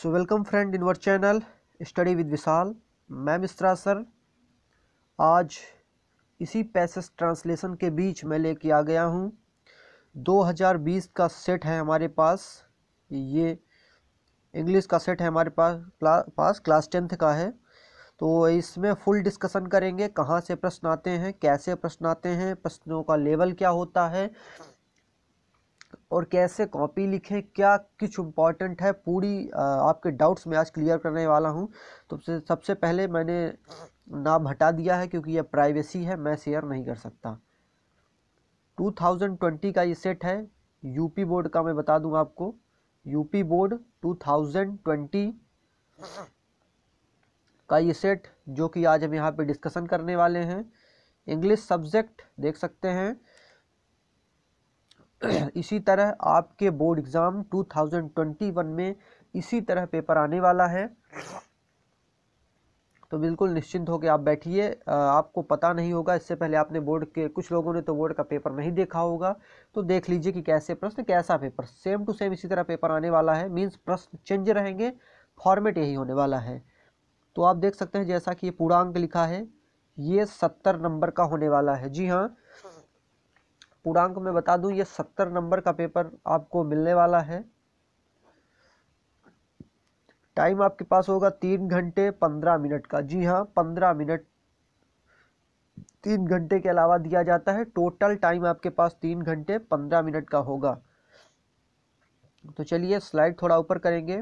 so welcome friend in our channel study with Vishal मैं Mishra sir आज इसी पैसेज ट्रांसलेशन के बीच मैं लेके आ गया हूँ 2020 का सेट है हमारे पास ये इंग्लिश का सेट है हमारे पास क्ला, पास क्लास टेंथ का है तो इसमें फुल डिस्कशन करेंगे कहाँ से प्रश्न आते हैं कैसे प्रश्न आते हैं प्रश्नों का लेवल क्या होता है और कैसे कॉपी लिखें क्या कुछ इम्पॉर्टेंट है पूरी आपके डाउट्स मैं आज क्लियर करने वाला हूँ तो सबसे पहले मैंने नाम हटा दिया है क्योंकि यह प्राइवेसी है मैं शेयर नहीं कर सकता 2020 का ये सेट है यूपी बोर्ड का मैं बता दूं आपको यूपी बोर्ड 2020 का ये सेट जो कि आज हम यहाँ पे डिस्कशन करने वाले हैं इंग्लिश सब्जेक्ट देख सकते हैं इसी तरह आपके बोर्ड एग्ज़ाम 2021 में इसी तरह पेपर आने वाला है तो बिल्कुल निश्चिंत होकर आप बैठिए आपको पता नहीं होगा इससे पहले आपने बोर्ड के कुछ लोगों ने तो बोर्ड का पेपर नहीं देखा होगा तो देख लीजिए कि कैसे प्रश्न कैसा पेपर सेम टू सेम इसी तरह पेपर आने वाला है मीन्स प्रश्न चेंज रहेंगे फॉर्मेट यही होने वाला है तो आप देख सकते हैं जैसा कि ये पूरा अंक लिखा है ये सत्तर नंबर का होने वाला है जी हाँ पूर्णांक में बता दूं ये सत्तर नंबर का पेपर आपको मिलने वाला है टाइम आपके पास होगा तीन घंटे पंद्रह मिनट का जी हाँ पंद्रह मिनट तीन घंटे के अलावा दिया जाता है टोटल टाइम आपके पास तीन घंटे पंद्रह मिनट का होगा तो चलिए स्लाइड थोड़ा ऊपर करेंगे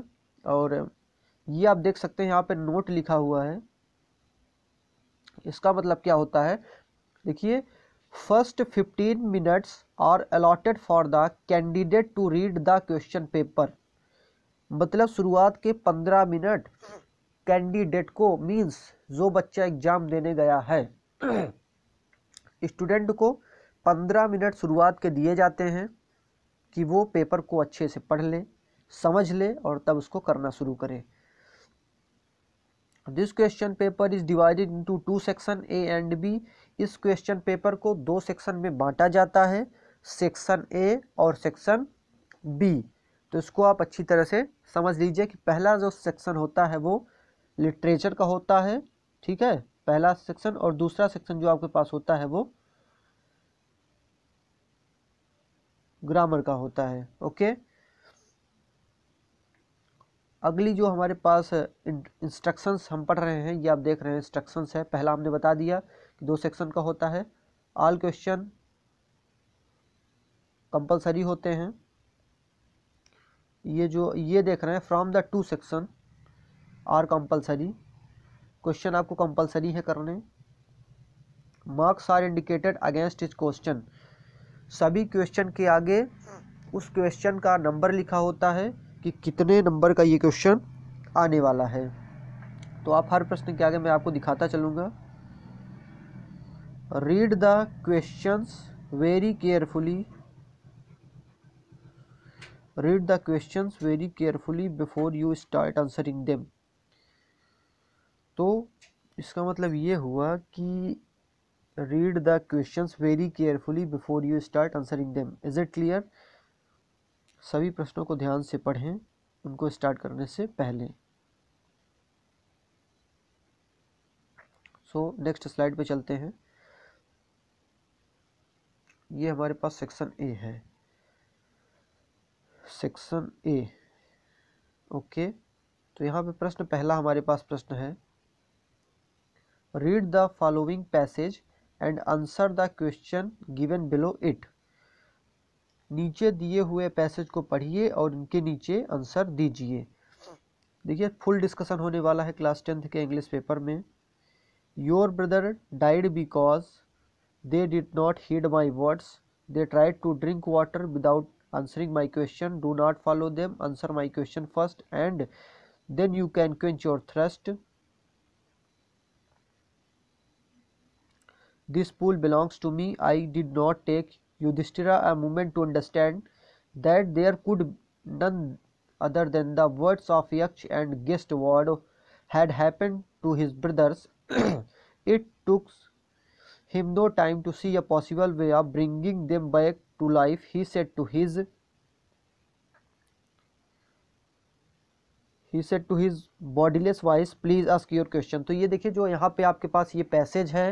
और ये आप देख सकते हैं यहाँ पे नोट लिखा हुआ है इसका मतलब क्या होता है देखिए फ़र्स्ट 15 मिनट्स और allotted for the candidate to read the question paper मतलब शुरुआत के 15 मिनट कैंडिडेट को मींस जो बच्चा एग्ज़ाम देने गया है स्टूडेंट को 15 मिनट शुरुआत के दिए जाते हैं कि वो पेपर को अच्छे से पढ़ ले समझ ले और तब उसको करना शुरू करें this question paper is divided into two section A and B इस क्वेश्चन पेपर को दो सेक्शन में बांटा जाता है सेक्शन ए और सेक्शन बी तो इसको आप अच्छी तरह से समझ लीजिए कि पहला जो सेक्शन होता है वो लिटरेचर का होता है ठीक है पहला सेक्शन और दूसरा सेक्शन जो आपके पास होता है वो ग्रामर का होता है ओके अगली जो हमारे पास इंस्ट्रक्शंस हम पढ़ रहे हैं ये आप देख रहे हैं इंस्ट्रक्शंस है पहला हमने बता दिया कि दो सेक्शन का होता है ऑल क्वेश्चन कंपलसरी होते हैं ये जो ये देख रहे हैं from the two section are compulsory question आपको कंपलसरी है करने मार्क्स आर इंडिकेटेड अगेंस्ट इस क्वेश्चन सभी क्वेश्चन के आगे उस क्वेश्चन का नंबर लिखा होता है कि कितने नंबर का ये क्वेश्चन आने वाला है तो आप हर प्रश्न के आगे मैं आपको दिखाता चलूँगा read the questions very carefully read the questions very carefully before you start answering them तो इसका मतलब ये हुआ कि read the questions very carefully before you start answering them is it clear सभी प्रश्नों को ध्यान से पढ़ें उनको स्टार्ट करने से पहले सो नेक्स्ट स्लाइड पे चलते हैं ये हमारे पास सेक्शन ए है सेक्शन ए ओके तो यहाँ पे प्रश्न पहला हमारे पास प्रश्न है read the following passage and answer the question given below it नीचे दिए हुए पैसेज को पढ़िए और इनके नीचे आंसर दीजिए देखिए फुल डिस्कशन होने वाला है क्लास टेंथ के इंग्लिश पेपर में your brother died because they did not heed my words they tried to drink water without answering my question do not follow them answer my question first and then you can quench your thirst this pool belongs to me I did not take Yudhishthira a moment to understand that there could none other than the words of Yaksha and guest word had happen to his brothers it took him no time to see a possible way of bringing them back to life he said to his he said to his bodiless voice please ask your question तो ये देखिए जो यहाँ पे आपके पास ये passage है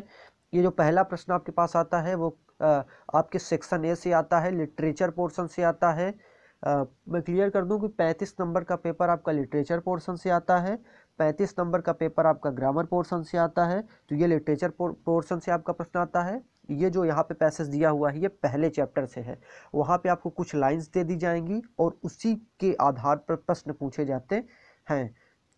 ये जो पहला प्रश्न आपके पास आता है वो आपके सेक्शन ए से आता है लिटरेचर पोर्शन से आता है आ, मैं क्लियर कर दूं कि 35 नंबर का पेपर आपका लिटरेचर पोर्शन से आता है 35 नंबर का पेपर आपका ग्रामर पोर्शन से आता है तो ये लिटरेचर पोर्शन से आपका प्रश्न आता है ये जो यहाँ पे पैसेज दिया हुआ है ये पहले चैप्टर से है वहाँ पे आपको कुछ लाइंस दे दी जाएंगी और उसी के आधार पर प्रश्न पूछे जाते हैं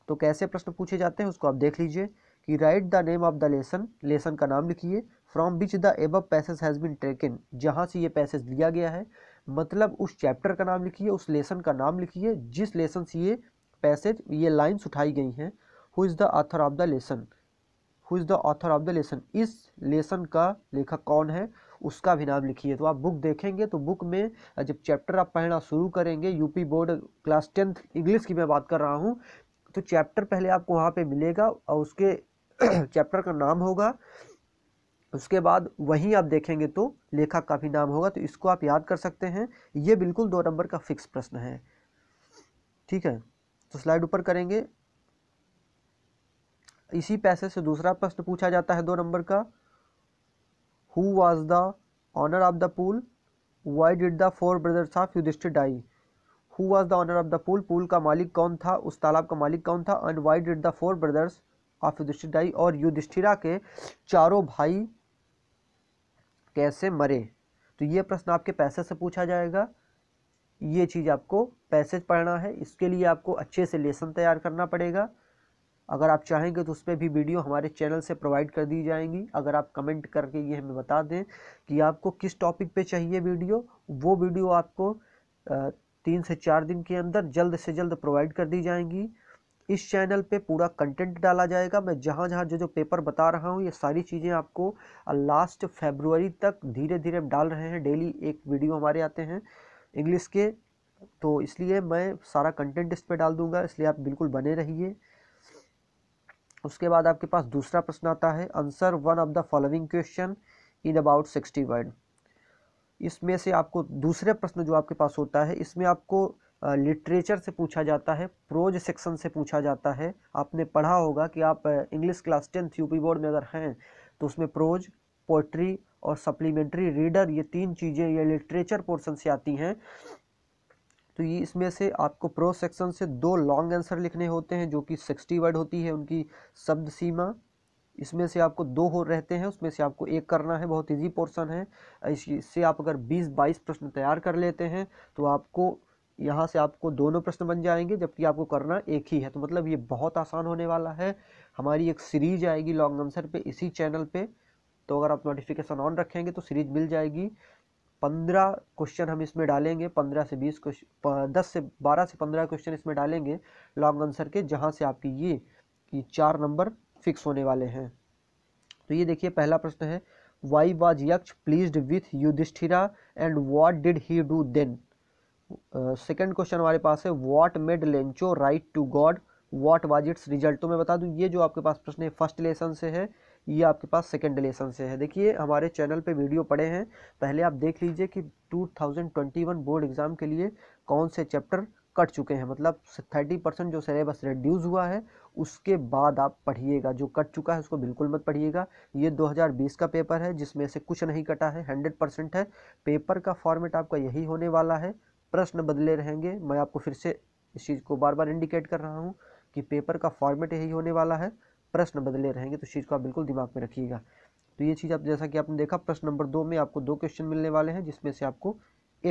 तो कैसे प्रश्न पूछे जाते हैं उसको आप देख लीजिए कि write the name of the lesson lesson का नाम लिखिए from which the above passage has been taken जहाँ से ये पैसेज लिया गया है मतलब उस चैप्टर का नाम लिखिए उस लेसन का नाम लिखिए जिस लेसन से ये पैसेज ये लाइन्स उठाई गई हैं who is the author of the lesson who is the author of the lesson इस लेसन का लेखक कौन है उसका भी नाम लिखिए तो आप बुक देखेंगे तो बुक में जब चैप्टर आप पढ़ना शुरू करेंगे UP board class tenth English की मैं बात कर रहा हूँ तो चैप्टर पहले आपको वहाँ पे मिलेगा और उसके चैप्टर का नाम होगा उसके बाद वहीं आप देखेंगे तो लेखक का भी नाम होगा तो इसको आप याद कर सकते हैं ये बिल्कुल दो नंबर का फिक्स प्रश्न है ठीक है तो स्लाइड ऊपर करेंगे इसी पैसे से दूसरा प्रश्न पूछा जाता है दो नंबर का who was the owner of the pool why did the four brothers of Yudhishthira die who was the owner of the pool pool का मालिक कौन था उस तालाब का मालिक कौन था and why did the four brothers of Yudhishthira die और युधिष्ठिरा के चारों भाई कैसे मरे तो ये प्रश्न आपके पैसे से पूछा जाएगा ये चीज़ आपको पैसेज पढ़ना है इसके लिए आपको अच्छे से लेसन तैयार करना पड़ेगा अगर आप चाहेंगे तो उस पर भी वीडियो हमारे चैनल से प्रोवाइड कर दी जाएंगी अगर आप कमेंट करके ये हमें बता दें कि आपको किस टॉपिक पे चाहिए वीडियो वो वीडियो आपको तीन से चार दिन के अंदर जल्द से जल्द प्रोवाइड कर दी जाएंगी इस चैनल पे पूरा कंटेंट डाला जाएगा मैं जहाँ जहाँ जो जो पेपर बता रहा हूँ ये सारी चीज़ें आपको लास्ट फेबरवरी तक धीरे धीरे डाल रहे हैं डेली एक वीडियो हमारे आते हैं इंग्लिश के तो इसलिए मैं सारा कंटेंट इस पर डाल दूँगा इसलिए आप बिल्कुल बने रहिए उसके बाद आपके पास दूसरा प्रश्न आता है answer one of the following question in about sixty word इसमें से आपको दूसरे प्रश्न जो आपके पास होता है इसमें आपको लिटरेचर से पूछा जाता है प्रोज सेक्शन से पूछा जाता है आपने पढ़ा होगा कि आप English class tenth UP board में अगर हैं तो उसमें प्रोज पोइट्री और सप्लीमेंट्री रीडर ये तीन चीज़ें ये लिटरेचर पोर्सन से आती हैं तो ये इसमें से आपको प्रो सेक्शन से दो लॉन्ग आंसर लिखने होते हैं जो कि सिक्सटी वर्ड होती है उनकी शब्द सीमा इसमें से आपको दो हो रहते हैं उसमें से आपको एक करना है बहुत इजी पोर्शन है इससे आप अगर बीस बाईस प्रश्न तैयार कर लेते हैं तो आपको यहाँ से आपको दोनों प्रश्न बन जाएंगे जबकि आपको करना एक ही है तो मतलब ये बहुत आसान होने वाला है हमारी एक सीरीज आएगी लॉन्ग आंसर पे इसी चैनल पे तो अगर आप नोटिफिकेशन ऑन रखेंगे तो सीरीज मिल जाएगी पंद्रह क्वेश्चन हम इसमें डालेंगे पंद्रह से बीस क्वेश्चन दस से बारह से पंद्रह क्वेश्चन इसमें डालेंगे लॉन्ग आंसर के जहाँ से आपकी ये, ये चार नंबर फिक्स होने वाले हैं तो ये देखिए पहला प्रश्न है why was Yaksha pleased with Yudhishthira and what did he do then second question हमारे पास है what made Lencho write to God what was its result तो मैं बता दूं ये जो आपके पास प्रश्न है फर्स्ट लेसन से है ये आपके पास सेकंड लेसन से है देखिए हमारे चैनल पे वीडियो पड़े हैं पहले आप देख लीजिए कि 2021 बोर्ड एग्ज़ाम के लिए कौन से चैप्टर कट चुके हैं मतलब थर्टी परसेंट जो सिलेबस रिड्यूज़ हुआ है उसके बाद आप पढ़िएगा जो कट चुका है उसको बिल्कुल मत पढ़िएगा ये 2020 का पेपर है जिसमें से कुछ नहीं कटा है हंड्रेड परसेंट है पेपर का फॉर्मेट आपका यही होने वाला है प्रश्न बदले रहेंगे मैं आपको फिर से इस चीज़ को बार बार इंडिकेट कर रहा हूँ कि पेपर का फॉर्मेट यही होने वाला है प्रश्न बदले रहेंगे तो चीज़ को आप बिल्कुल दिमाग में रखिएगा तो ये चीज़ आप जैसा कि आपने देखा प्रश्न नंबर दो में आपको दो क्वेश्चन मिलने वाले हैं जिसमें से आपको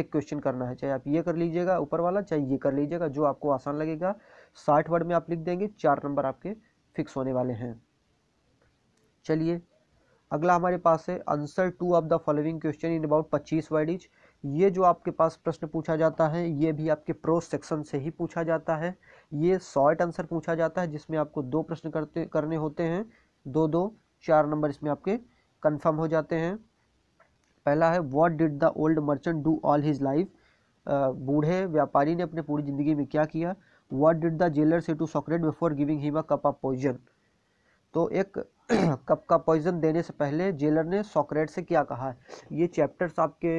एक क्वेश्चन करना है चाहे आप ये कर लीजिएगा ऊपर वाला चाहे ये कर लीजिएगा जो आपको आसान लगेगा साठ वर्ड में आप लिख देंगे चार नंबर आपके फिक्स होने वाले हैं चलिए अगला हमारे पास है answer two of the following question in about पच्चीस वर्ड इज ये जो आपके पास प्रश्न पूछा जाता है ये भी आपके प्रो सेक्शन से ही पूछा जाता है ये शॉर्ट आंसर पूछा जाता है जिसमें आपको दो प्रश्न करते करने होते हैं दो दो चार नंबर इसमें आपके कंफर्म हो जाते हैं पहला है what did the old merchant do all his life बूढ़े व्यापारी ने अपने पूरी ज़िंदगी में क्या किया what did the jailer say to Socrates before giving him a cup of poison तो एक कप का पॉइजन देने से पहले जेलर ने सॉक्रेट से क्या कहा है ये चैप्टर्स आपके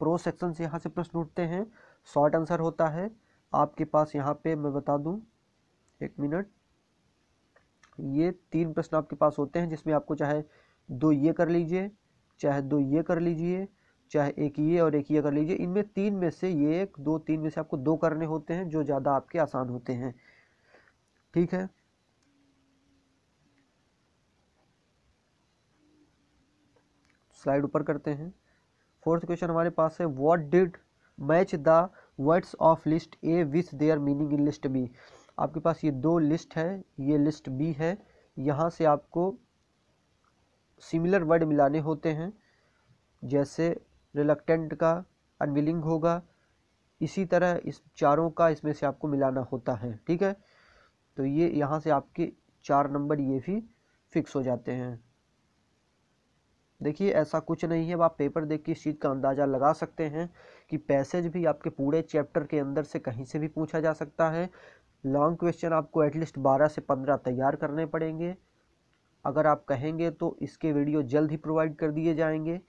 प्रो सेक्शन से यहाँ से प्रश्न उठते हैं शॉर्ट आंसर होता है आपके पास यहाँ पे मैं बता दूँ एक मिनट ये तीन प्रश्न आपके पास होते हैं जिसमें आपको चाहे दो ये कर लीजिए चाहे दो ये कर लीजिए चाहे एक ये और एक ये कर लीजिए इनमें तीन में से ये एक दो तीन में से आपको दो करने होते हैं जो ज़्यादा आपके आसान होते हैं ठीक है स्लाइड ऊपर करते हैं फोर्थ क्वेश्चन हमारे पास है what did match the words of list A with their meaning in list B आपके पास ये दो लिस्ट है ये लिस्ट बी है यहाँ से आपको सिमिलर वर्ड मिलाने होते हैं जैसे रिलक्टेंट का अनविलिंग होगा इसी तरह इस चारों का इसमें से आपको मिलाना होता है ठीक है तो ये यहाँ से आपके चार नंबर ये भी फिक्स हो जाते हैं देखिए ऐसा कुछ नहीं है आप पेपर देख के इस चीज़ का अंदाज़ा लगा सकते हैं कि पैसेज भी आपके पूरे चैप्टर के अंदर से कहीं से भी पूछा जा सकता है लॉन्ग क्वेश्चन आपको एटलीस्ट बारह से पंद्रह तैयार करने पड़ेंगे अगर आप कहेंगे तो इसके वीडियो जल्द ही प्रोवाइड कर दिए जाएंगे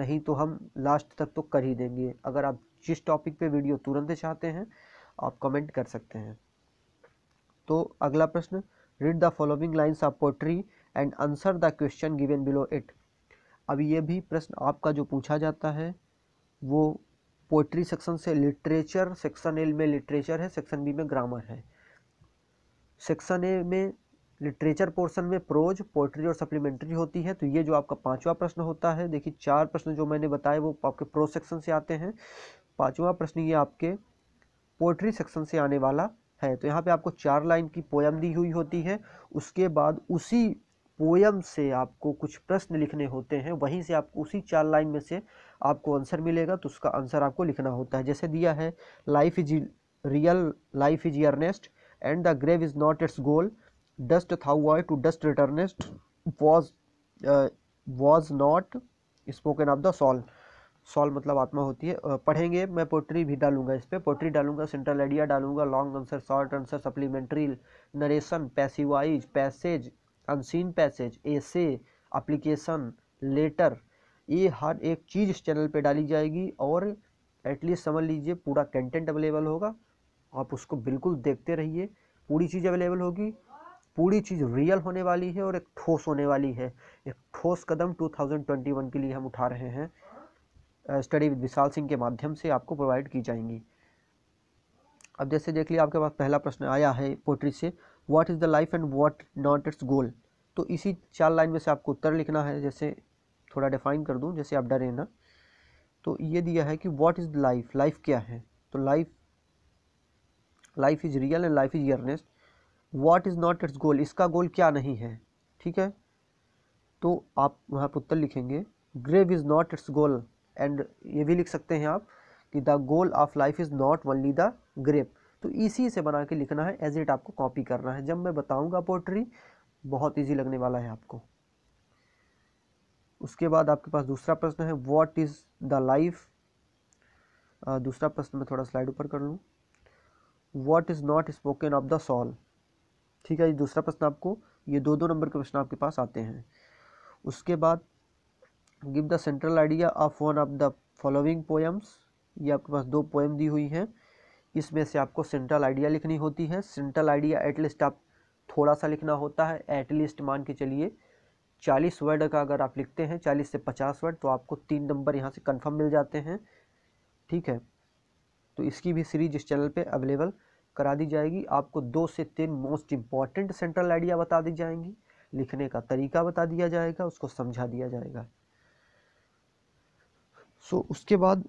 नहीं तो हम लास्ट तक तो कर ही देंगे अगर आप जिस टॉपिक पे वीडियो तुरंत चाहते हैं आप कमेंट कर सकते हैं तो अगला प्रश्न read the following lines of poetry and answer the question given below it अब ये भी प्रश्न आपका जो पूछा जाता है वो पोइट्री सेक्शन से लिटरेचर सेक्शन ए में लिटरेचर है सेक्शन बी में ग्रामर है सेक्शन ए में लिटरेचर पोर्शन में प्रोज पोइट्री और सप्लीमेंट्री होती है तो ये जो आपका पांचवा प्रश्न होता है देखिए चार प्रश्न जो मैंने बताए वो आपके प्रो सेक्शन से आते हैं पांचवा प्रश्न ये आपके पोइट्री सेक्शन से आने वाला है तो यहाँ पे आपको चार लाइन की पोयम दी हुई होती है उसके बाद उसी पोयम से आपको कुछ प्रश्न लिखने होते हैं वहीं से आपको उसी चार लाइन में से आपको आंसर मिलेगा तो उसका आंसर आपको लिखना होता है जैसे दिया है life is real life is earnest and the grave is not its goal dust thou to dust returnest was was not spoken of the soul soul मतलब आत्मा होती है पढ़ेंगे मैं पोट्री भी डालूंगा इस पर पोट्री डालूंगा सेंट्रल आइडिया डालूंगा long answer short answer supplementary narration passivise passage unseen passage ऐसे अप्लीकेशन लेटर ये हर एक चीज़ इस चैनल पे डाली जाएगी और एटलीस्ट समझ लीजिए पूरा कंटेंट अवेलेबल होगा आप उसको बिल्कुल देखते रहिए पूरी चीज़ अवेलेबल होगी पूरी चीज़ रियल होने वाली है और एक ठोस होने वाली है एक ठोस कदम 2021 के लिए हम उठा रहे हैं स्टडी विद विशाल सिंह के माध्यम से आपको प्रोवाइड की जाएंगी अब जैसे देख लिया आपके पास पहला प्रश्न आया है पोट्री से what is the life and what not its goal तो इसी चार लाइन में से आपको उत्तर लिखना है जैसे थोड़ा डिफाइन कर दूँ जैसे आप डरे ना तो ये दिया है कि व्हाट इज़ लाइफ लाइफ क्या है तो life life is real and life is earnest what is not its goal इसका गोल क्या नहीं है ठीक है तो आप वहाँ पर उत्तर लिखेंगे grave is not its goal and ये भी लिख सकते हैं आप कि the goal of life is not only the grave तो इसी से बना के लिखना है एज इट आपको कॉपी करना है जब मैं बताऊंगा पोट्री बहुत ईजी लगने वाला है आपको उसके बाद आपके पास दूसरा प्रश्न है वॉट इज़ द लाइफ दूसरा प्रश्न मैं थोड़ा स्लाइड ऊपर कर लूँ what is not spoken of the soul ठीक है ये दूसरा प्रश्न आपको ये दो दो नंबर के प्रश्न आपके पास आते हैं उसके बाद give the central idea of one of the following poems ये आपके पास दो पोएम दी हुई हैं इसमें से आपको सेंट्रल आइडिया लिखनी होती है सेंट्रल आइडिया एटलीस्ट आप थोड़ा सा लिखना होता है एटलीस्ट मान के चलिए चालीस वर्ड का अगर आप लिखते हैं चालीस से पचास वर्ड तो आपको तीन नंबर यहाँ से कन्फर्म मिल जाते हैं ठीक है तो इसकी भी सीरीज इस चैनल पर अवेलेबल करा दी जाएगी आपको दो से तीन मोस्ट इम्पॉर्टेंट सेंट्रल आइडिया बता दी जाएंगी लिखने का तरीका बता दिया जाएगा उसको समझा दिया जाएगा सो so, उसके बाद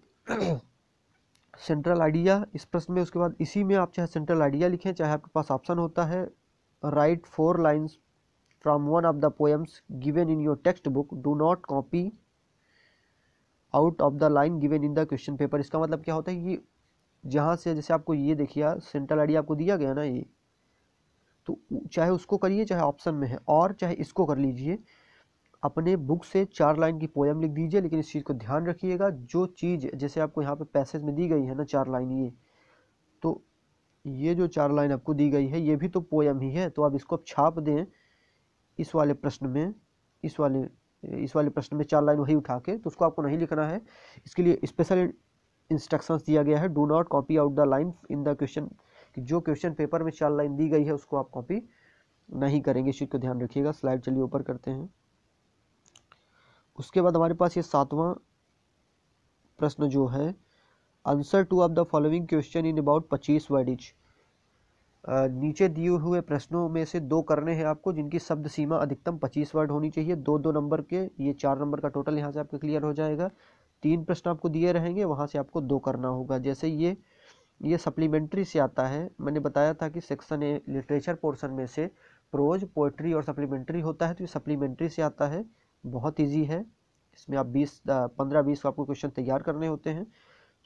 सेंट्रल आइडिया इस प्रश्न में उसके बाद इसी में आप चाहे सेंट्रल आइडिया लिखें चाहे आपके पास ऑप्शन होता है write four lines from one of the poems given in your text book do not copy out of the line given in the question paper इसका मतलब क्या होता है ये जहाँ से जैसे आपको ये देखिए सेंट्रल आइडिया आपको दिया गया ना ये तो चाहे उसको करिए चाहे ऑप्शन में है और चाहे इसको कर लीजिए अपने बुक से चार लाइन की पोएम लिख दीजिए लेकिन इस चीज़ को ध्यान रखिएगा जो चीज़ जैसे आपको यहाँ पे पैसेज में दी गई है ना चार लाइन ये तो ये जो चार लाइन आपको दी गई है ये भी तो पोएम ही है तो आप इसको आप छाप दें इस वाले प्रश्न में इस वाले इस वाले प्रश्न में चार लाइन वही उठा के तो उसको आपको नहीं लिखना है इसके लिए स्पेशल इंस्ट्रक्शंस दिया गया है do not copy out the line in the question जो क्वेश्चन पेपर में चार लाइन दी गई है उसको आप कॉपी नहीं करेंगे इस चीज़ को ध्यान रखिएगा स्लाइड चलिए ऊपर करते हैं उसके बाद हमारे पास ये सातवां प्रश्न जो है answer two of the following question in about पच्चीस वर्ड इच नीचे दिए हुए प्रश्नों में से दो करने हैं आपको जिनकी शब्द सीमा अधिकतम पच्चीस वर्ड होनी चाहिए दो दो नंबर के ये चार नंबर का टोटल यहाँ से आपका क्लियर हो जाएगा तीन प्रश्न आपको दिए रहेंगे वहाँ से आपको दो करना होगा जैसे ये ये सप्लीमेंट्री से आता है मैंने बताया था कि सेक्शन ए लिटरेचर पोर्सन में से प्रोज पोइट्री और सप्लीमेंट्री होता है तो ये सप्लीमेंट्री से आता है बहुत ईजी है इसमें आप बीस पंद्रह बीस आपको क्वेश्चन तैयार करने होते हैं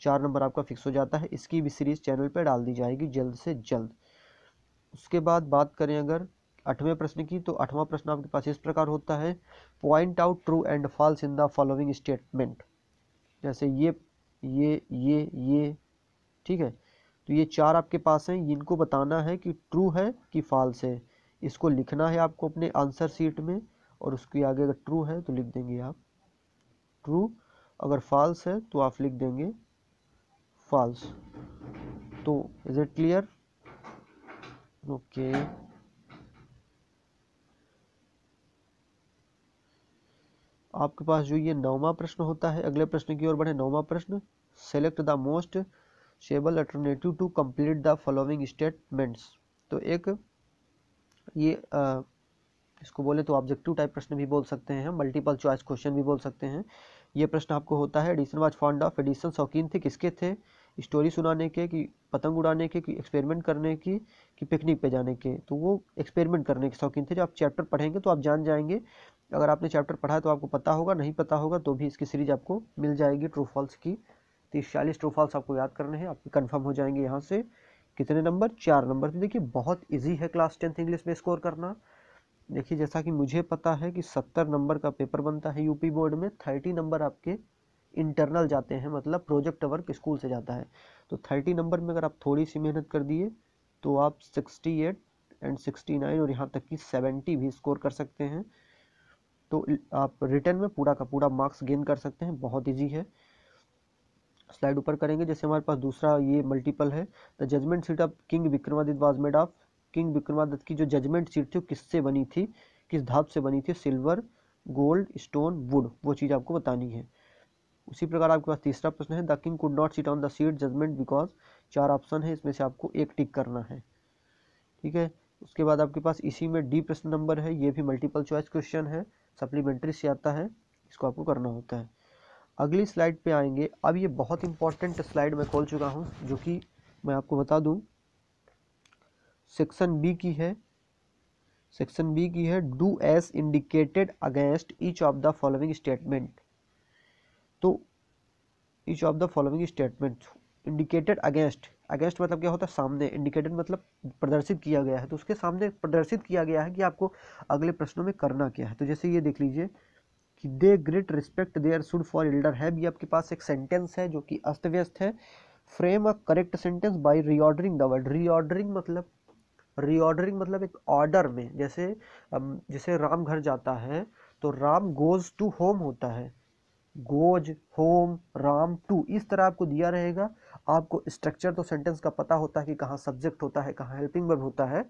चार नंबर आपका फिक्स हो जाता है इसकी भी सीरीज़ चैनल पर डाल दी जाएगी जल्द से जल्द उसके बाद बात करें अगर आठवें प्रश्न की तो आठवां प्रश्न आपके पास इस प्रकार होता है point out true and false in the following statement जैसे ये ये ये ये ठीक है तो ये चार आपके पास हैं इनको बताना है कि ट्रू है कि फॉल्स है इसको लिखना है आपको अपने आंसर सीट में और उसके आगे अगर ट्रू है तो लिख देंगे आप ट्रू अगर फॉल्स है तो आप लिख देंगे फॉल्स तो इज इट क्लियर ओके आपके पास जो ये नौवा प्रश्न होता है अगले प्रश्न की ओर बढ़े नौवा प्रश्न select the most suitable alternative to complete the following statements तो एक ये आ, इसको बोले तो ऑब्जेक्टिव टाइप प्रश्न भी बोल सकते हैं मल्टीपल चॉइस क्वेश्चन भी बोल सकते हैं ये प्रश्न आपको होता है Edison was fond of Edison शौकीन थे किसके थे स्टोरी सुनाने के कि पतंग उड़ाने के कि एक्सपेरिमेंट करने की कि पिकनिक पे जाने के तो वो एक्सपेरिमेंट करने के शौकीन थे जब आप चैप्टर पढ़ेंगे तो आप जान जाएंगे अगर आपने चैप्टर पढ़ा है तो आपको पता होगा नहीं पता होगा तो भी इसकी सीरीज आपको मिल जाएगी ट्रू फॉल्स की तीस तो चालीस ट्रू फॉल्स आपको याद करने हैं आपके कन्फर्म हो जाएंगे यहाँ से कितने नंबर चार नंबर तो देखिए बहुत ईजी है क्लास टेंथ इंग्लिश में स्कोर करना देखिए जैसा कि मुझे पता है कि सत्तर नंबर का पेपर बनता है यूपी बोर्ड में थर्टी नंबर आपके इंटरनल जाते हैं मतलब प्रोजेक्ट वर्क स्कूल से जाता है तो थर्टी नंबर में अगर आप थोड़ी सी मेहनत कर दिए तो आप sixty eight and sixty nine और यहाँ तक कि सेवेंटी भी स्कोर कर सकते हैं तो आप रिटर्न में पूरा का पूरा मार्क्स गेन कर सकते हैं बहुत ईजी है स्लाइड ऊपर करेंगे जैसे हमारे पास दूसरा ये मल्टीपल है the judgement seat of king Vikramaditya was made of king Vikramaditya की जो जजमेंट सीट थी वो किससे बनी थी किस धातु से बनी थी सिल्वर गोल्ड स्टोन वुड वो चीज़ आपको बतानी है उसी प्रकार आपके पास तीसरा प्रश्न है the king could not sit on the seat judgement because चार ऑप्शन है इसमें से आपको एक टिक करना है ठीक है उसके बाद आपके पास इसी में डी प्रश्न नंबर है ये भी मल्टीपल चॉइस क्वेश्चन है सप्लीमेंट्री से आता है इसको आपको करना होता है अगली स्लाइड पे आएंगे अब ये बहुत इंपॉर्टेंट स्लाइड मैं खोल चुका हूँ जो कि मैं आपको बता दूँ सेक्शन बी की है सेक्शन बी की है do as indicated against each of the following statement तो each of the following statement indicated against against मतलब क्या होता है सामने इंडिकेटेड मतलब प्रदर्शित किया गया है तो उसके सामने प्रदर्शित किया गया है कि आपको अगले प्रश्नों में करना क्या है तो जैसे ये देख लीजिए कि they great respect they are should for elder है भी आपके पास एक सेंटेंस है जो कि अस्त व्यस्त है frame a correct sentence by reordering the word reordering मतलब रीऑर्डरिंग मतलब एक ऑर्डर में जैसे जैसे राम घर जाता है तो राम गोज टू होम होता है गोज होम राम टू इस तरह आपको दिया रहेगा आपको स्ट्रक्चर तो सेंटेंस का पता होता है कि कहाँ सब्जेक्ट होता है कहाँ हेल्पिंग वर्ब होता है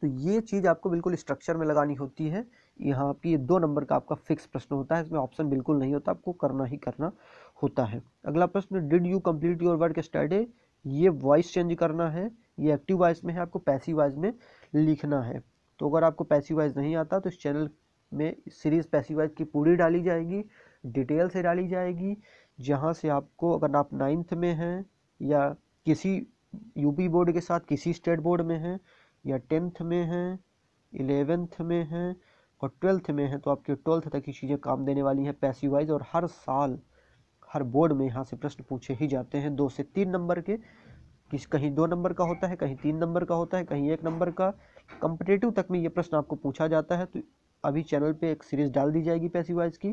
तो ये चीज़ आपको बिल्कुल स्ट्रक्चर में लगानी होती है यहाँ आपकी ये दो नंबर का आपका फिक्स प्रश्न होता है इसमें ऑप्शन बिल्कुल नहीं होता आपको करना ही करना होता है अगला प्रश्न did you complete your work study ये वॉइस चेंज करना है ये एक्टिव वॉइस में है आपको पैसिव वॉइस में लिखना है तो अगर आपको पैसिव वॉइस नहीं आता तो इस चैनल में सीरीज़ पैसिव वॉइस की पूरी डाली जाएगी डिटेल से डाली जाएगी जहाँ से आपको अगर आप नाइन्थ में हैं या किसी यूपी बोर्ड के साथ किसी स्टेट बोर्ड में हैं या टेंथ में हैं इलेवेंथ में हैं और ट्वेल्थ में हैं तो आपके ट्वेल्थ तक की चीज़ें काम देने वाली हैं पैसिव वाइज और हर साल हर बोर्ड में यहाँ से प्रश्न पूछे ही जाते हैं दो से तीन नंबर के किस कहीं दो नंबर का होता है कहीं तीन नंबर का होता है कहीं एक नंबर का कंपटेटिव तक में ये प्रश्न आपको पूछा जाता है तो अभी चैनल पे एक सीरीज़ डाल दी जाएगी पैसी वाइज की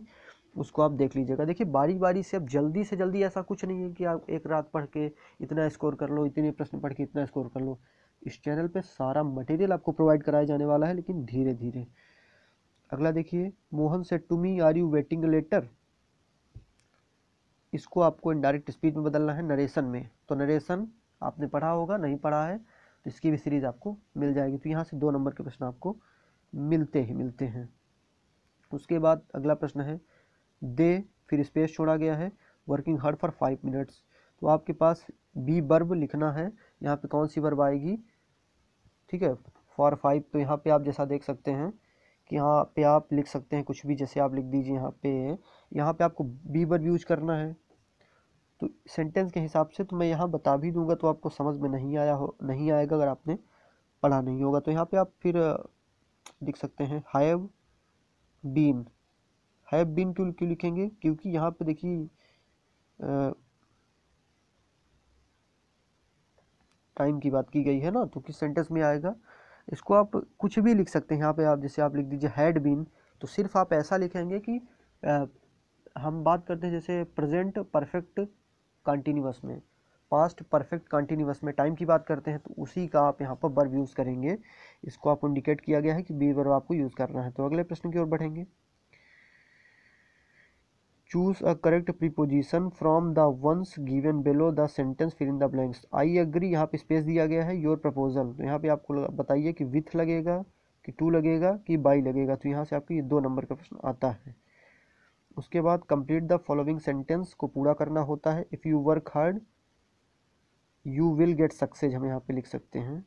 उसको आप देख लीजिएगा देखिए बारी बारी से अब जल्दी से जल्दी ऐसा कुछ नहीं है कि आप एक रात पढ़ के इतना स्कोर कर लो इतने प्रश्न पढ़ के इतना स्कोर कर लो इस चैनल पर सारा मटेरियल आपको प्रोवाइड कराया जाने वाला है लेकिन धीरे धीरे अगला देखिए Mohan said to me are you writing letter इसको आपको इनडायरेक्ट स्पीच में बदलना है नरेशन में तो नरेशन आपने पढ़ा होगा नहीं पढ़ा है तो इसकी भी सीरीज़ आपको मिल जाएगी तो यहाँ से दो नंबर के प्रश्न आपको मिलते ही मिलते हैं उसके बाद अगला प्रश्न है दे फिर स्पेस छोड़ा गया है working hard for five minutes तो आपके पास बी बर्ब लिखना है यहाँ पे कौन सी बर्ब आएगी ठीक है फॉर फाइव तो यहाँ पे आप जैसा देख सकते हैं कि यहाँ पे आप लिख सकते हैं कुछ भी जैसे आप लिख दीजिए यहाँ पे यहाँ पे आपको बी बर्ब यूज करना है तो सेंटेंस के हिसाब से तो मैं यहाँ बता भी दूंगा तो आपको समझ में नहीं आया हो नहीं आएगा अगर आपने पढ़ा नहीं होगा तो यहाँ पे आप फिर लिख सकते हैं हैव बीन हैव बीन क्यों क्यों लिखेंगे क्योंकि यहाँ पे देखिए टाइम की बात की गई है ना तो किस सेंटेंस में आएगा इसको आप कुछ भी लिख सकते हैं यहाँ पे आप जैसे आप लिख दीजिए हैड बीन तो सिर्फ आप ऐसा लिखेंगे कि आ, हम बात करते हैं जैसे प्रेजेंट परफेक्ट कंटिन्यूस में पास्ट परफेक्ट कंटिन्यूस में टाइम की बात करते हैं तो उसी का आप यहाँ पर बर्ब यूज़ करेंगे इसको आपको इंडिकेट किया गया है कि बी वर्ब आपको यूज़ करना है तो अगले प्रश्न की ओर बढ़ेंगे choose a correct preposition from the ones given below the sentence fill in the blanks I agree यहाँ पे स्पेस दिया गया है योर प्रपोजल तो यहाँ पे आपको बताइए कि विथ लगेगा कि टू लगेगा कि बाई लगेगा तो यहाँ से आपको ये दो नंबर का प्रश्न आता है उसके बाद कंप्लीट द फॉलोइंग सेंटेंस को पूरा करना होता है if you work hard you will get success हम यहाँ पे लिख सकते हैं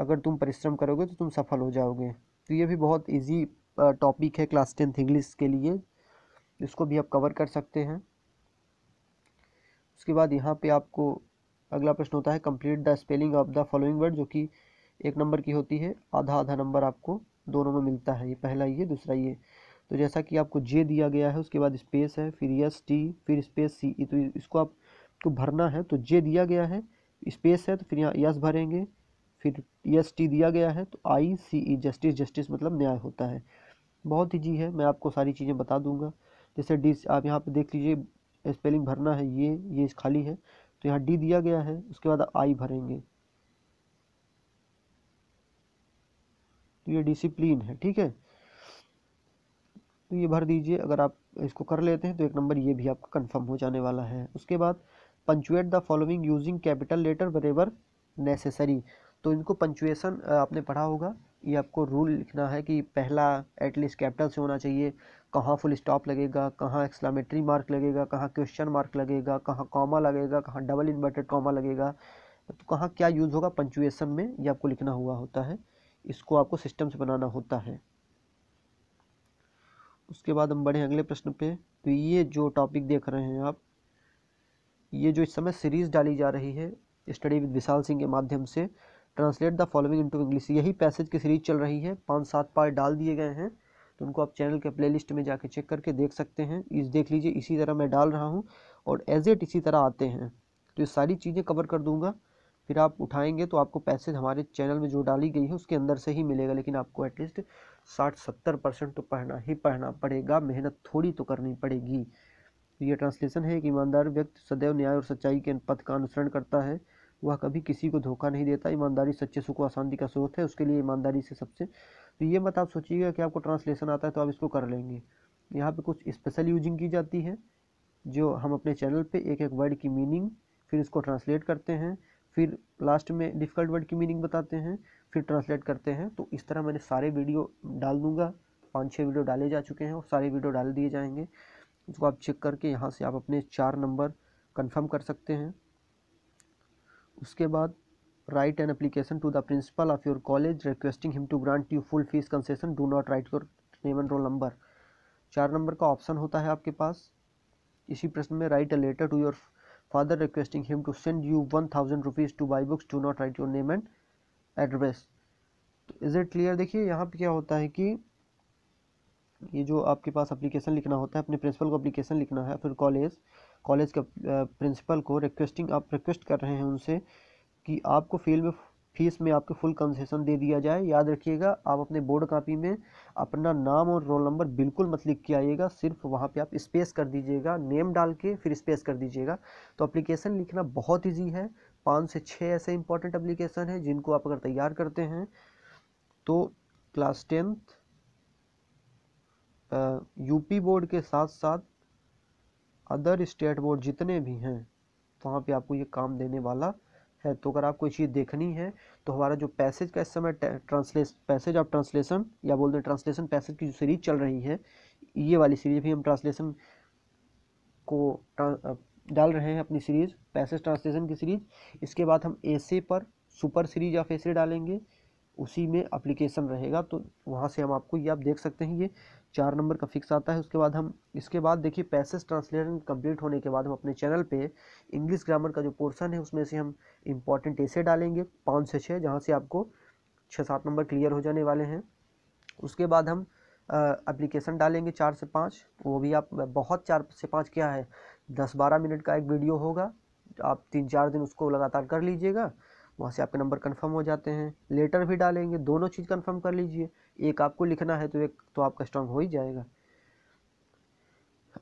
अगर तुम परिश्रम करोगे तो तुम सफल हो जाओगे तो ये भी बहुत इजी टॉपिक है क्लास टेंथ इंग्लिश के लिए इसको भी आप कवर कर सकते हैं उसके बाद यहाँ पे आपको अगला प्रश्न होता है complete the spelling of the following word जो कि एक नंबर की होती है आधा आधा नंबर आपको दोनों में मिलता है ये पहला ये दूसरा ये तो जैसा कि आपको जे दिया गया है उसके बाद स्पेस है फिर यस टी फिर स्पेस सी ई तो इसको आपको भरना है तो जे दिया गया है स्पेस है तो फिर यहाँ यस भरेंगे फिर यस टी दिया गया है तो आई सी ई जस्टिस जस्टिस मतलब न्याय होता है बहुत जी है मैं आपको सारी चीज़ें बता दूंगा जैसे डी आप यहाँ पे देख लीजिए स्पेलिंग भरना है ये ये खाली है तो यहाँ डी दिया गया है उसके बाद आई भरेंगे तो ये डिसिप्लिन है ठीक है तो ये भर दीजिए अगर आप इसको कर लेते हैं तो एक नंबर ये भी आपका कन्फर्म हो जाने वाला है उसके बाद punctuate the following using capital letter wherever necessary तो इनको पंचुएसन आपने पढ़ा होगा ये आपको रूल लिखना है कि पहला एटलीस्ट कैपिटल से होना चाहिए कहाँ फुल स्टॉप लगेगा कहाँ एक्सलामेट्री मार्क लगेगा कहाँ क्वेश्चन मार्क लगेगा कहाँ कॉमा लगेगा कहाँ डबल इन्वर्टेड कॉमा लगेगा तो कहाँ क्या यूज़ होगा पंचुएसन में ये आपको लिखना हुआ होता है इसको आपको सिस्टम से बनाना होता है उसके बाद हम बढ़े अगले प्रश्न पे तो ये जो टॉपिक देख रहे हैं आप ये जो इस समय सीरीज़ डाली जा रही है स्टडी विद विशाल सिंह के माध्यम से translate the following into English यही पैसेज की सीरीज चल रही है पाँच सात पार्ट डाल दिए गए हैं तो उनको आप चैनल के प्लेलिस्ट में जाके चेक करके देख सकते हैं इस देख लीजिए इसी तरह मैं डाल रहा हूँ और एज एट इसी तरह आते हैं तो ये सारी चीज़ें कवर कर दूँगा फिर आप उठाएंगे तो आपको पैसेज हमारे चैनल में जो डाली गई है उसके अंदर से ही मिलेगा लेकिन आपको एटलीस्ट साठ सत्तर परसेंट तो पढ़ना ही पढ़ना पड़ेगा मेहनत थोड़ी तो करनी पड़ेगी ये ट्रांसलेशन है कि ईमानदार व्यक्ति सदैव न्याय और सच्चाई के पथ का अनुसरण करता है वह कभी किसी को धोखा नहीं देता ईमानदारी सच्चे सुख और शांति का स्रोत है उसके लिए ईमानदारी से सबसे तो ये मत आप सोचिएगा कि आपको ट्रांसलेशन आता है तो आप इसको कर लेंगे यहाँ पे कुछ स्पेशल यूजिंग की जाती है जो हम अपने चैनल पे एक एक वर्ड की मीनिंग फिर इसको ट्रांसलेट करते हैं फिर लास्ट में डिफ़िकल्ट वर्ड की मीनिंग बताते हैं फिर ट्रांसलेट करते हैं तो इस तरह मैंने सारे वीडियो डाल दूँगा पाँच छः वीडियो डाले जा चुके हैं और सारे वीडियो डाल दिए जाएंगे उसको आप चेक करके यहाँ से आप अपने चार नंबर कंफर्म कर सकते हैं उसके बाद write an application to the principal of your college requesting him to grant you full fees concession do not write your name and roll number चार नंबर का ऑप्शन होता है आपके पास इसी प्रश्न में write a letter to your father requesting him to send you one thousand rupees to buy books do not write your name and address तो इज़ इट क्लियर देखिए यहाँ पे क्या होता है कि ये जो आपके पास अप्लीकेशन लिखना होता है अपने प्रिंसिपल को अप्लीकेशन लिखना है फिर कॉलेज कॉलेज का प्रिंसिपल को रिक्वेस्टिंग आप रिक्वेस्ट कर रहे हैं उनसे कि आपको फील्ड में फीस में आपको फुल कंसेशन दे दिया जाए याद रखिएगा आप अपने बोर्ड कापी में अपना नाम और रोल नंबर बिल्कुल मत लिख के आइएगा सिर्फ वहाँ पे आप स्पेस कर दीजिएगा नेम डाल के फिर स्पेस कर दीजिएगा तो एप्लीकेशन लिखना बहुत ईजी है पाँच से छः ऐसे इंपॉर्टेंट एप्लीकेशन हैं जिनको आप अगर तैयार करते हैं तो क्लास टेंथ यूपी बोर्ड के साथ साथ अदर स्टेट बोर्ड जितने भी हैं तो वहाँ पे आपको ये काम देने वाला है तो अगर आपको ये चीज़ देखनी है तो हमारा जो पैसेज का इस समय ट्रांसलेस पैसेज ऑफ ट्रांसलेशन या बोलते हैं ट्रांसलेशन पैसेज की जो सीरीज चल रही है ये वाली सीरीज भी हम ट्रांसलेशन को डाल रहे हैं अपनी सीरीज़ पैसेज ट्रांसलेशन की सीरीज़ इसके बाद हम ए पर सुपर सीरीज ऑफ ऐसे डालेंगे उसी में अप्लीकेशन रहेगा तो वहाँ से हम आपको ये आप देख सकते हैं ये चार नंबर का फिक्स आता है उसके बाद हम इसके बाद देखिए पैसेज ट्रांसलेशन कंप्लीट होने के बाद हम अपने चैनल पे इंग्लिश ग्रामर का जो पोर्शन है उसमें से हम इम्पॉर्टेंट ऐसे डालेंगे पाँच से छः जहाँ से आपको छः सात नंबर क्लियर हो जाने वाले हैं उसके बाद हम अप्लीकेशन डालेंगे चार से पाँच वो भी आप बहुत चार से पाँच क्या है दस बारह मिनट का एक वीडियो होगा आप तीन चार दिन उसको लगातार कर लीजिएगा वहाँ से आपके नंबर कंफर्म हो जाते हैं लेटर भी डालेंगे दोनों चीज़ कंफर्म कर लीजिए एक आपको लिखना है तो एक तो आपका स्ट्रांग हो ही जाएगा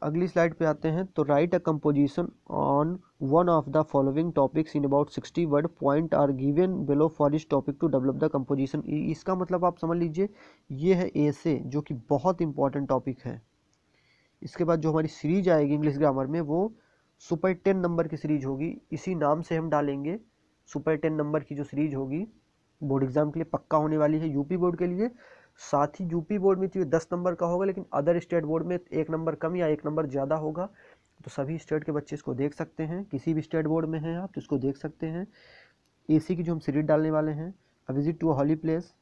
अगली स्लाइड पे आते हैं तो write a composition on one of the following topics in about sixty word point are given below for this topic to develop the composition इसका मतलब आप समझ लीजिए ये है ए जो कि बहुत इंपॉर्टेंट टॉपिक है इसके बाद जो हमारी सीरीज आएगी इंग्लिश ग्रामर में वो सुपर टेन नंबर की सीरीज होगी इसी नाम से हम डालेंगे सुपर टेन नंबर की जो सीरीज होगी बोर्ड एग्जाम के लिए पक्का होने वाली है यूपी बोर्ड के लिए साथ ही यूपी बोर्ड में तो ये दस नंबर का होगा लेकिन अदर स्टेट बोर्ड में एक नंबर कम या एक नंबर ज़्यादा होगा तो सभी स्टेट के बच्चे इसको देख सकते हैं किसी भी स्टेट बोर्ड में हैं आप तो इसको देख सकते हैं एसी की जो हम सीरीज डालने वाले हैं a visit to a holy place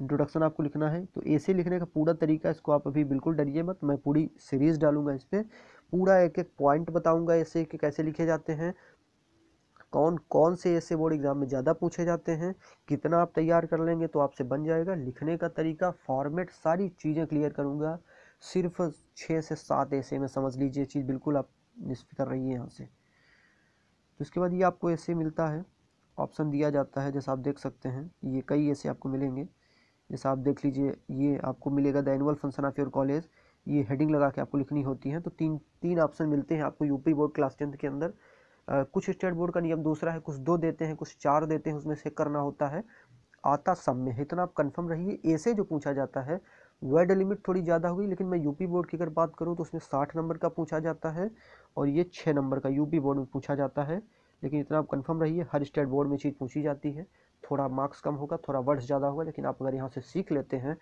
introduction आपको लिखना है तो ऐसे लिखने का पूरा तरीका इसको आप अभी बिल्कुल डरिए मत मैं पूरी सीरीज़ डालूंगा इस पर पूरा एक एक पॉइंट बताऊंगा ऐसे कि कैसे लिखे जाते हैं कौन कौन से ऐसे बोर्ड एग्ज़ाम में ज़्यादा पूछे जाते हैं कितना आप तैयार कर लेंगे तो आपसे बन जाएगा लिखने का तरीका फॉर्मेट सारी चीज़ें क्लियर करूँगा सिर्फ छः से सात ऐसे में समझ लीजिए चीज़ बिल्कुल आप निष्फिकर रहिए यहाँ से तो इसके बाद ये आपको ऐसे मिलता है ऑप्शन दिया जाता है जैसा आप देख सकते हैं ये कई ऐसे आपको मिलेंगे जैसा आप देख लीजिए ये आपको मिलेगा the annual function of your college ये हेडिंग लगा के आपको लिखनी होती है तो तीन तीन ऑप्शन मिलते हैं आपको यूपी बोर्ड क्लास टेंथ के अंदर आ, कुछ स्टेट बोर्ड का नियम दूसरा है कुछ दो देते हैं कुछ चार देते हैं उसमें से करना होता है आता सम में है इतना आप कन्फर्म रहिए ऐसे जो पूछा जाता है वर्ड लिमिट थोड़ी ज़्यादा हुई लेकिन मैं यूपी बोर्ड की अगर बात करूँ तो उसमें साठ नंबर का पूछा जाता है और ये छः नंबर का यूपी बोर्ड में पूछा जाता है लेकिन इतना आप कन्फर्म रहिए हर स्टेट बोर्ड में चीज़ पूछी जाती है थोड़ा मार्क्स कम होगा थोड़ा वर्ड्स ज़्यादा होगा लेकिन आप अगर यहाँ से सीख लेते हैं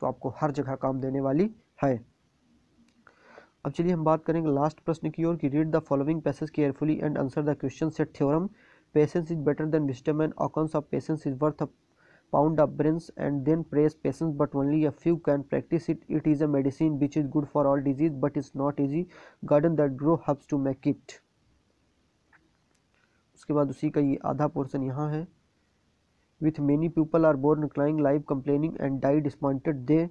तो आपको हर जगह काम देने वाली है अब चलिए हम बात करेंगे लास्ट प्रश्न की ओर कि read the following passage carefully and answer the question set theorem patience is better than wisdom and an ounce of patience is worth a pound of brains and then praise patience but only a few can practise it it is a medicine which is good for all disease but is not easy garden that grow herbs to make it उसके बाद उसी का ये आधा portion यहाँ है with many people are born crying life complaining and die disappointed they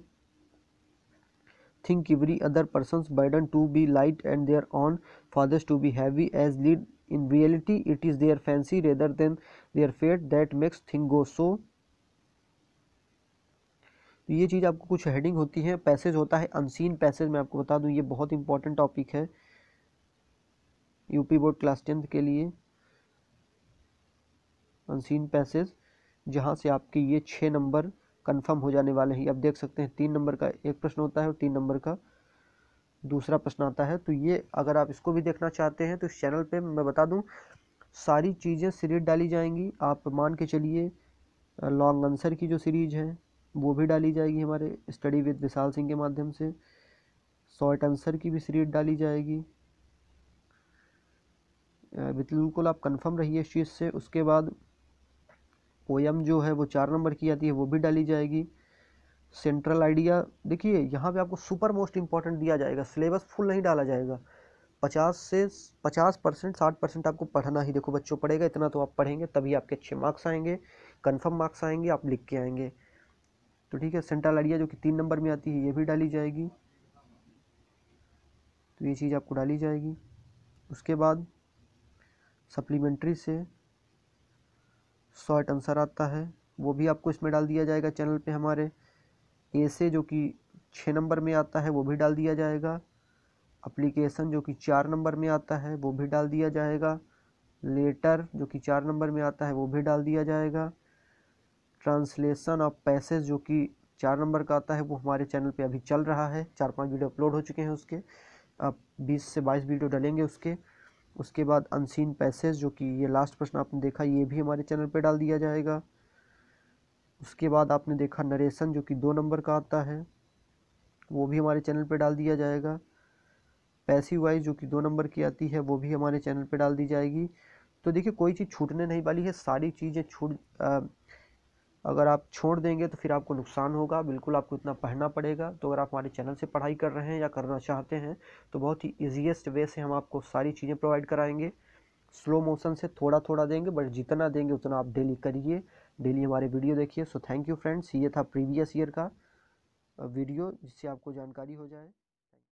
think every other person's burden to be light and their own fathers to be heavy as lead in reality it is their fancy rather than their fate that makes thing go so तो ये चीज़ आपको कुछ heading होती है passage होता है unseen passage मैं आपको बता दूं ये बहुत इंपॉर्टेंट टॉपिक है यूपी बोर्ड क्लास टेंथ के लिए अनसीन पैसेज जहाँ से आपके ये छः नंबर कन्फर्म हो जाने वाले हैं आप देख सकते हैं तीन नंबर का एक प्रश्न होता है और तीन नंबर का दूसरा प्रश्न आता है तो ये अगर आप इसको भी देखना चाहते हैं तो इस चैनल पे मैं बता दूं सारी चीज़ें सीरीज डाली जाएंगी आप मान के चलिए लॉन्ग आंसर की जो सीरीज है वो भी डाली जाएगी हमारे स्टडी विद विशाल सिंह के माध्यम से शॉर्ट आंसर की भी सीरीज डाली जाएगी बिल्कुल आप कंफर्म रहिए इस चीज़ से उसके बाद पोयम जो है वो चार नंबर की आती है वो भी डाली जाएगी सेंट्रल आइडिया देखिए यहाँ पे आपको सुपर मोस्ट इम्पॉर्टेंट दिया जाएगा सिलेबस फुल नहीं डाला जाएगा पचास से पचास परसेंट साठ परसेंट आपको पढ़ना ही देखो बच्चों पढ़ेगा इतना तो आप पढ़ेंगे तभी आपके अच्छे मार्क्स आएंगे कन्फर्म मार्क्स आएंगे आप लिख के आएंगे तो ठीक है सेंट्रल आइडिया जो कि तीन नंबर में आती है ये भी डाली जाएगी तो ये चीज़ आपको डाली जाएगी उसके बाद सप्लीमेंट्री से शॉर्ट आंसर आता है वो भी आपको इसमें डाल दिया जाएगा चैनल पे हमारे ए से जो कि छः नंबर में आता है वो भी डाल दिया जाएगा अप्लीकेशन जो कि चार नंबर में आता है वो भी डाल दिया जाएगा लेटर जो कि चार नंबर में आता है वो भी डाल दिया जाएगा ट्रांसलेशन ऑफ पैसेज जो कि चार नंबर का आता है वो हमारे चैनल पे अभी चल रहा है चार पांच वीडियो अपलोड हो चुके हैं उसके अब बीस से बाईस वीडियो डलेंगे उसके उसके बाद अनसीन पैसेज जो कि ये लास्ट प्रश्न आपने देखा ये भी हमारे चैनल पे डाल दिया जाएगा उसके बाद आपने देखा नरेशन जो कि दो नंबर का आता है वो भी हमारे चैनल पे डाल दिया जाएगा पैसी वाइज जो कि दो नंबर की आती है वो भी हमारे चैनल पे डाल दी जाएगी तो देखिए कोई चीज़ छूटने नहीं वाली है सारी चीज़ें छूट अगर आप छोड़ देंगे तो फिर आपको नुकसान होगा बिल्कुल आपको इतना पढ़ना पड़ेगा तो अगर आप हमारे चैनल से पढ़ाई कर रहे हैं या करना चाहते हैं तो बहुत ही ईजिएस्ट वे से हम आपको सारी चीज़ें प्रोवाइड कराएंगे स्लो मोशन से थोड़ा थोड़ा देंगे बट जितना देंगे उतना आप डेली करिए डेली हमारे वीडियो देखिए सो थैंक यू फ्रेंड्स ये था प्रीवियस ईयर का वीडियो जिससे आपको जानकारी हो जाए